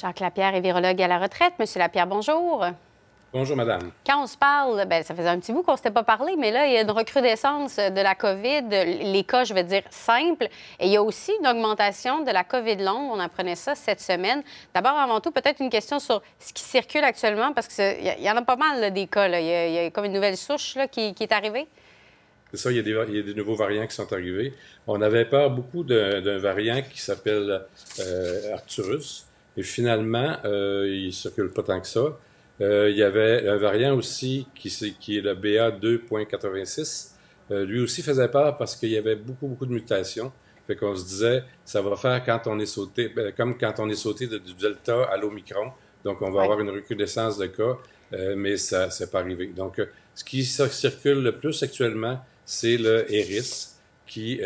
Jacques Lapierre est virologue à la retraite. Monsieur Lapierre, bonjour. Bonjour, madame. Quand on se parle, ben, ça faisait un petit bout qu'on ne s'était pas parlé, mais là, il y a une recrudescence de la COVID, les cas, je vais dire, simples. Et il y a aussi une augmentation de la COVID longue. On apprenait ça cette semaine. D'abord, avant tout, peut-être une question sur ce qui circule actuellement, parce qu'il y en a pas mal des cas. Il, y a, comme une nouvelle souche qui, est arrivée. C'est ça, il y, a des, nouveaux variants qui sont arrivés. On avait peur beaucoup d'un variant qui s'appelle euh, Arcturus, et finalement, euh, il ne circule pas tant que ça. Euh, il y avait un variant aussi qui, est le BA2.86. Euh, lui aussi faisait peur parce qu'il y avait beaucoup, beaucoup de mutations. Fait qu'on se disait, ça va faire quand on est sauté, ben, comme quand on est sauté de, du delta à l'omicron. Donc, on va avoir une recrudescence de cas, mais ça n'est pas arrivé. Donc, ce qui circule le plus actuellement, c'est le ERIS, qui,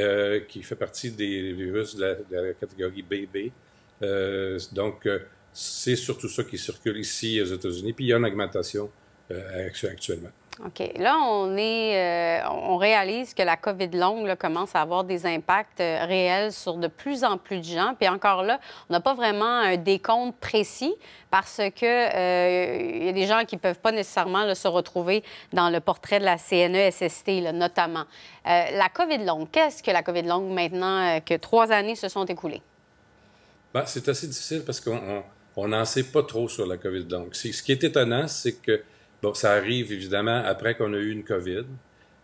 qui fait partie des virus de la catégorie BB, euh, donc, euh, c'est surtout ça qui circule ici aux États-Unis, puis il y a une augmentation euh, actuellement. OK. Là, on, est, on réalise que la COVID longue commence à avoir des impacts réels sur de plus en plus de gens. Puis encore là, on n'a pas vraiment un décompte précis parce que il y a des gens qui ne peuvent pas nécessairement se retrouver dans le portrait de la CNESST, là, notamment. la COVID longue, qu'est-ce que la COVID longue maintenant que trois années se sont écoulées? Bah, c'est assez difficile parce qu'on n'en sait pas trop sur la COVID. Donc, ce qui est étonnant, c'est que bon, ça arrive évidemment après qu'on a eu une COVID.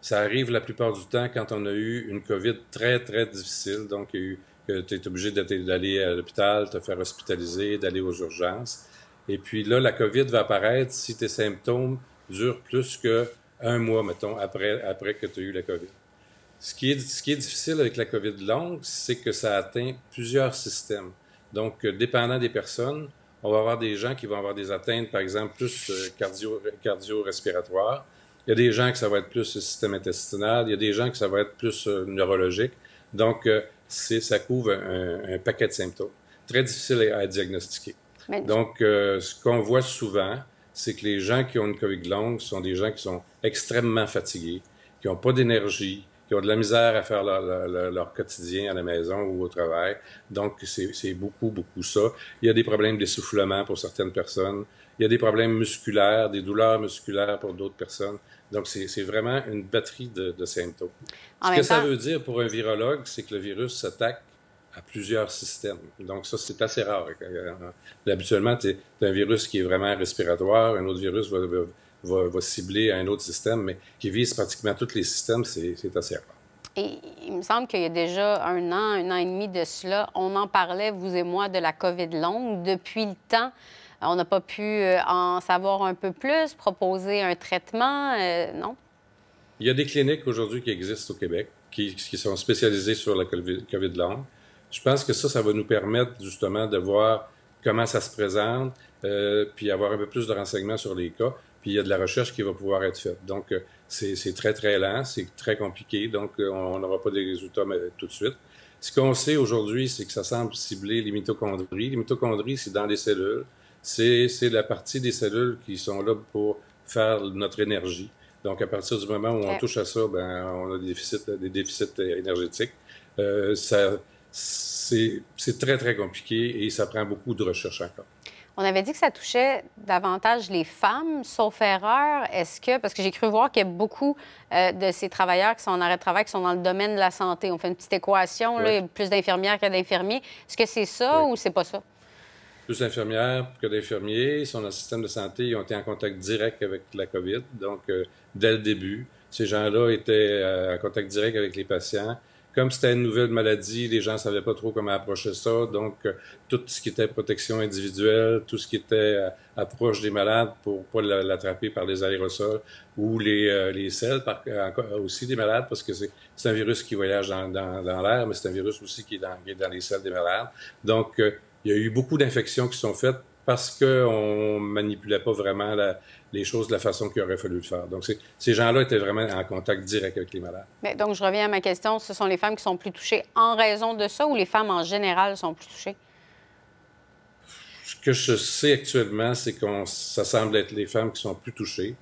Ça arrive la plupart du temps quand on a eu une COVID très, très difficile. Donc, tu es obligé d'aller à l'hôpital, te faire hospitaliser, d'aller aux urgences. Et puis là, la COVID va apparaître si tes symptômes durent plus qu'un mois, mettons, après, que tu as eu la COVID. Ce qui, est, ce qui est difficile avec la COVID longue, c'est que ça atteint plusieurs systèmes. Donc, euh, dépendant des personnes, on va avoir des gens qui vont avoir des atteintes, par exemple, plus euh, cardio, cardio-respiratoires. il y a des gens que ça va être plus euh, système intestinal. Il y a des gens que ça va être plus neurologique. Donc, ça couvre un, paquet de symptômes. Très difficile à, diagnostiquer. Donc, ce qu'on voit souvent, c'est que les gens qui ont une COVID longue sont des gens qui sont extrêmement fatigués, qui n'ont pas d'énergie, qui ont de la misère à faire leur, quotidien à la maison ou au travail. Donc, c'est beaucoup, beaucoup ça. Il y a des problèmes d'essoufflement pour certaines personnes. Il y a des problèmes musculaires, des douleurs musculaires pour d'autres personnes. Donc, c'est vraiment une batterie de, symptômes. Ce que ça veut dire pour un virologue, c'est que le virus s'attaque à plusieurs systèmes. Donc, ça, c'est assez rare. Euh, habituellement, c'est un virus qui est vraiment respiratoire, un autre virus va va, cibler un autre système, mais qui vise pratiquement tous les systèmes, c'est assez rare. Et il me semble qu'il y a déjà un an, un an et demi de cela, on en parlait, vous et moi, de la COVID longue. Depuis le temps, on n'a pas pu euh, en savoir un peu plus, proposer un traitement, euh, non? Il y a des cliniques aujourd'hui qui existent au Québec, qui, sont spécialisées sur la COVID longue. Je pense que ça, ça va nous permettre justement de voir comment ça se présente, euh, puis avoir un peu plus de renseignements sur les cas puis il y a de la recherche qui va pouvoir être faite. Donc, euh, c'est très, très lent, c'est très compliqué, donc euh, on n'aura pas des résultats tout de suite. Ce qu'on sait aujourd'hui, c'est que ça semble cibler les mitochondries. Les mitochondries, c'est dans les cellules. C'est la partie des cellules qui sont là pour faire notre énergie. Donc, à partir du moment où on touche à ça, ben, on a des déficits, des déficits euh, énergétiques. Euh, c'est très, très compliqué et ça prend beaucoup de recherche encore. On avait dit que ça touchait davantage les femmes, sauf erreur. Est-ce que, parce que j'ai cru voir qu'il y a beaucoup euh, de ces travailleurs qui sont en arrêt de travail, qui sont dans le domaine de la santé. On fait une petite équation, il y a plus d'infirmières que d'infirmiers. Est-ce que c'est ça ou c'est pas ça? Plus d'infirmières que d'infirmiers. Ils sont dans le système de santé, ils ont été en contact direct avec la COVID. Donc, euh, dès le début, ces gens-là étaient euh, en contact direct avec les patients comme c'était une nouvelle maladie, les gens ne savaient pas trop comment approcher ça. Donc, euh, tout ce qui était protection individuelle, tout ce qui était euh, approche des malades pour pas l'attraper par les aérosols ou les, euh, les selles par, aussi des malades, parce que c'est un virus qui voyage dans, dans, l'air, mais c'est un virus aussi qui est, dans, dans les selles des malades. Donc, il y a eu beaucoup d'infections qui sont faites parce qu'on manipulait pas vraiment les choses de la façon qu'il aurait fallu le faire. Donc, ces gens-là étaient vraiment en contact direct avec les malades. Mais donc, je reviens à ma question. Ce sont les femmes qui sont plus touchées en raison de ça ou les femmes en général sont plus touchées? Ce que je sais actuellement, c'est que ça semble être les femmes qui sont plus touchées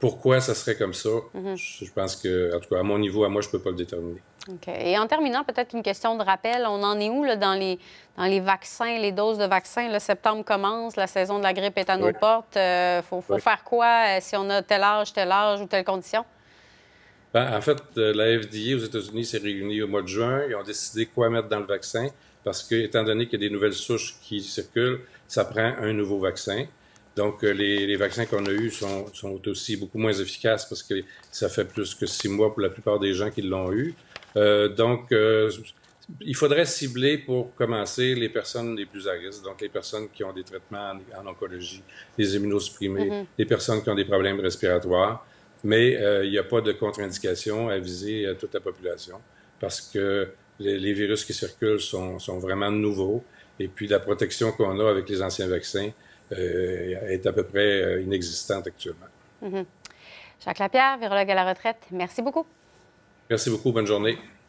pourquoi ça serait comme ça, mhm. je pense que, en tout cas, à mon niveau, à moi, je ne peux pas le déterminer. OK. Et en terminant, peut-être une question de rappel. On en est où là, dans, les, dans les vaccins, les doses de vaccins? Le septembre commence, la saison de la grippe est à nos portes. Il euh, faut, faire quoi euh, si on a tel âge, tel âge ou telle condition? Ben, en fait, euh, la FDA aux États-Unis s'est réunie au mois de juin. Ils ont décidé quoi mettre dans le vaccin parce que, étant donné qu'il y a des nouvelles souches qui circulent, ça prend un nouveau vaccin. Donc, euh, les, vaccins qu'on a eus sont, aussi beaucoup moins efficaces parce que ça fait plus que six mois pour la plupart des gens qui l'ont eu. Euh, donc, euh, il faudrait cibler pour commencer les personnes les plus à risque, donc les personnes qui ont des traitements en, oncologie, les immunosupprimés, mhm. les personnes qui ont des problèmes respiratoires. Mais il n'y a pas de contre-indication à viser à toute la population parce que les, virus qui circulent sont vraiment nouveaux. Et puis la protection qu'on a avec les anciens vaccins, euh, est à peu près euh, inexistante actuellement. Mm-hmm. Jacques Lapierre, virologue à la retraite, merci beaucoup. Merci beaucoup. Bonne journée.